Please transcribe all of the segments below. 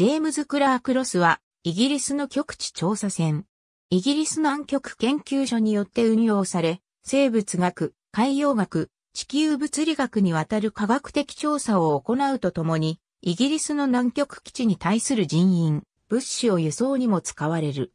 ジェームズ・クラーク・ロスは、イギリスの極地調査船。イギリス南極研究所によって運用され、生物学、海洋学、地球物理学にわたる科学的調査を行うとともに、イギリスの南極基地に対する人員、物資を輸送にも使われる。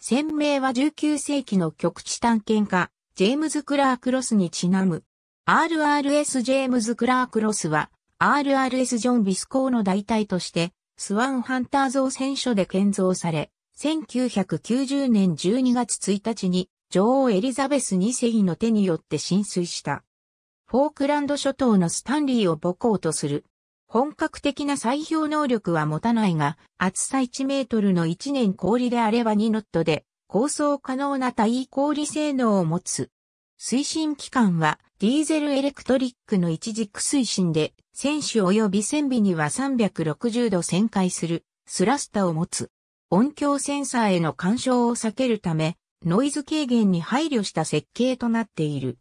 船名は19世紀の極地探検家、ジェームズ・クラーク・ロスにちなむ。RRS ジェームズ・クラーク・ロスは、RRS ジョン・ビスコーの代替として、スワンハンター造船所で建造され、1990年12月1日に女王エリザベス2世の手によって浸水した。フォークランド諸島のスタンリーを母港とする。本格的な砕氷能力は持たないが、厚さ1メートルの1年氷であれば2ノットで、構想可能な対氷性能を持つ。推進機関は、ディーゼルエレクトリックの一軸推進で、選手及び船尾には360度旋回する、スラスタを持つ。音響センサーへの干渉を避けるため、ノイズ軽減に配慮した設計となっている。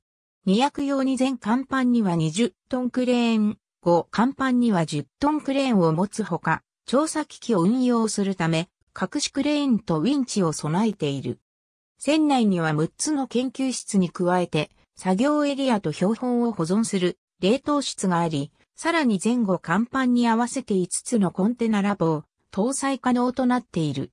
2 0 0用に全甲板には20トンクレーン、5甲板には10トンクレーンを持つほか、調査機器を運用するため、隠しクレーンとウィンチを備えている。船内には6つの研究室に加えて、作業エリアと標本を保存する冷凍室があり、さらに前後甲板に合わせて5つのコンテナラボを搭載可能となっている。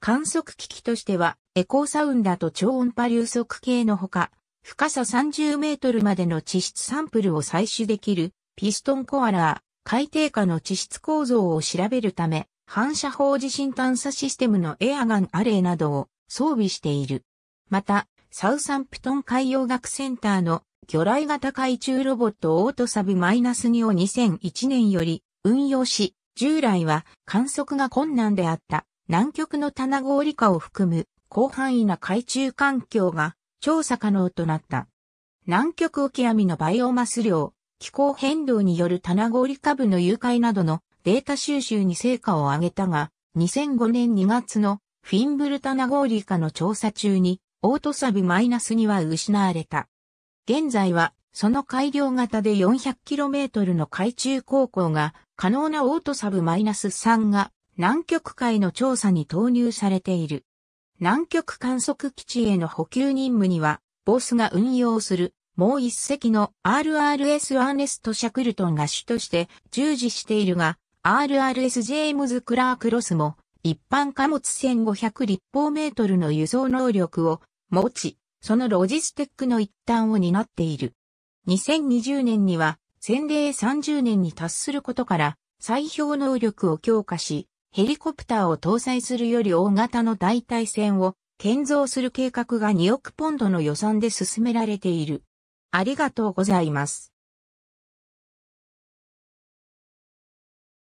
観測機器としては、エコーサウンダと超音波流速計のほか、深さ30メートルまでの地質サンプルを採取できる、ピストンコアラー、海底下の地質構造を調べるため、反射法地震探査システムのエアガンアレイなどを装備している。また、サウサンプトン海洋学センターの魚雷型海中ロボットオートサブ -2 を2001年より運用し、従来は観測が困難であった南極の棚氷化を含む広範囲な海中環境が調査可能となった。南極沖網のバイオマス量、気候変動による棚氷部の誘拐などのデータ収集に成果を上げたが、2005年2月のフィンブルタナゴーリカの調査中に、オートサブマイナスには失われた。現在は、その改良型で 400km の海中航行が可能なオートサブマイナス3が南極海の調査に投入されている。南極観測基地への補給任務には、ボスが運用するもう一隻の RRS アーネスト・シャクルトンが主として従事しているが、RRS ジェームズ・クラーク・ロスも一般貨物1500立方メートルの輸送能力を持ち、そのロジステックの一端を担っている。2020年には、先例30年に達することから、砕氷能力を強化し、ヘリコプターを搭載するより大型の代替船を建造する計画が2億ポンドの予算で進められている。ありがとうございます。